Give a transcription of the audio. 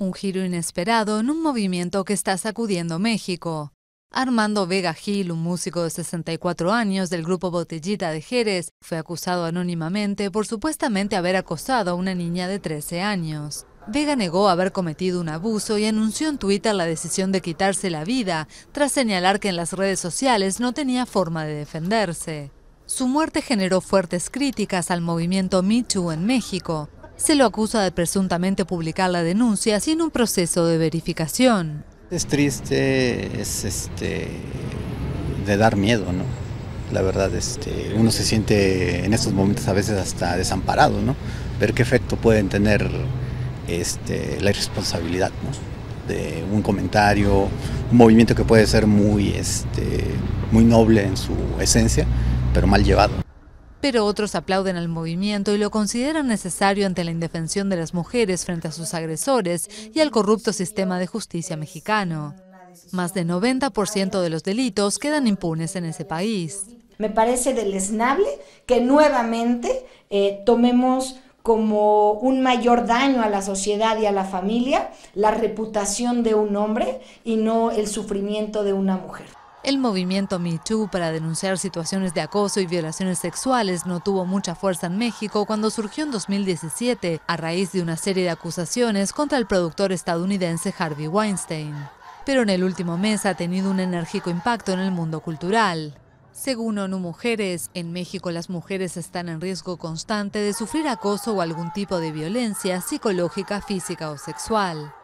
Un giro inesperado en un movimiento que está sacudiendo México. Armando Vega Gil, un músico de 64 años del grupo Botellita de Jerez, fue acusado anónimamente por supuestamente haber acosado a una niña de 13 años. Vega negó haber cometido un abuso y anunció en Twitter la decisión de quitarse la vida, tras señalar que en las redes sociales no tenía forma de defenderse. Su muerte generó fuertes críticas al movimiento Me Too en México, se lo acusa de presuntamente publicar la denuncia sin un proceso de verificación. Es triste, es este de dar miedo, ¿no? La verdad, este, uno se siente en estos momentos a veces hasta desamparado, ¿no? Ver qué efecto pueden tener este, la irresponsabilidad, ¿no? De un comentario, un movimiento que puede ser muy, este, muy noble en su esencia, pero mal llevado pero otros aplauden al movimiento y lo consideran necesario ante la indefensión de las mujeres frente a sus agresores y al corrupto sistema de justicia mexicano. Más del 90% de los delitos quedan impunes en ese país. Me parece deleznable que nuevamente eh, tomemos como un mayor daño a la sociedad y a la familia la reputación de un hombre y no el sufrimiento de una mujer. El movimiento Me Too para denunciar situaciones de acoso y violaciones sexuales no tuvo mucha fuerza en México cuando surgió en 2017 a raíz de una serie de acusaciones contra el productor estadounidense Harvey Weinstein. Pero en el último mes ha tenido un enérgico impacto en el mundo cultural. Según ONU Mujeres, en México las mujeres están en riesgo constante de sufrir acoso o algún tipo de violencia psicológica, física o sexual.